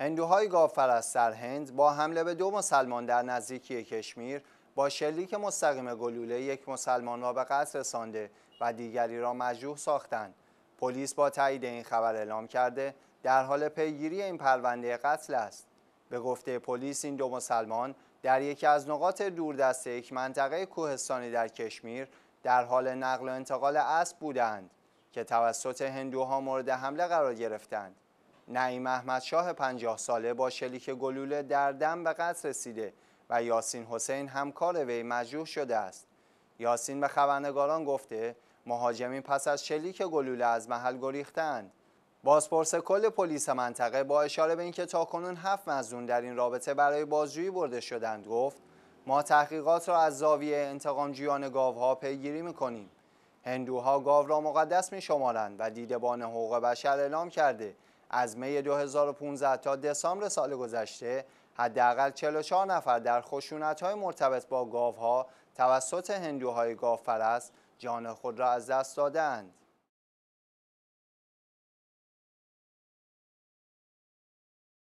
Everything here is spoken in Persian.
هندوهای از سر هند با حمله به دو مسلمان در نزدیکی کشمیر با شلیک مستقیم گلوله یک مسلمان را به قتل رسانده و دیگری را مجروح ساختند پلیس با تایید این خبر اعلام کرده در حال پیگیری این پرونده قتل است به گفته پلیس این دو مسلمان در یکی از نقاط دوردست یک منطقه کوهستانی در کشمیر در حال نقل و انتقال اسب بودند که توسط هندوها مورد حمله قرار گرفتند نعیم احمد شاه پنجاه ساله با شلیک گلوله در دم به قتل رسیده و یاسین حسین همکار وی مجروح شده است. یاسین به خبرنگاران گفته مهاجمین پس از شلیک گلوله از محل گریختند. بازپرس کل پلیس منطقه با اشاره به اینکه تاکنون هفت مزون در این رابطه برای بازجویی برده شدند گفت ما تحقیقات را از زاویه انتقامجویان گاوها پیگیری میکنیم هندوها گاو را مقدس میشمارند و دیدبان حقوق بشر اعلام کرده از می 2015 تا دسامبر سال گذشته حداقل 44 نفر در های مرتبط با گاوها توسط هندوهای گاوپرست جان خود را از دست دادند.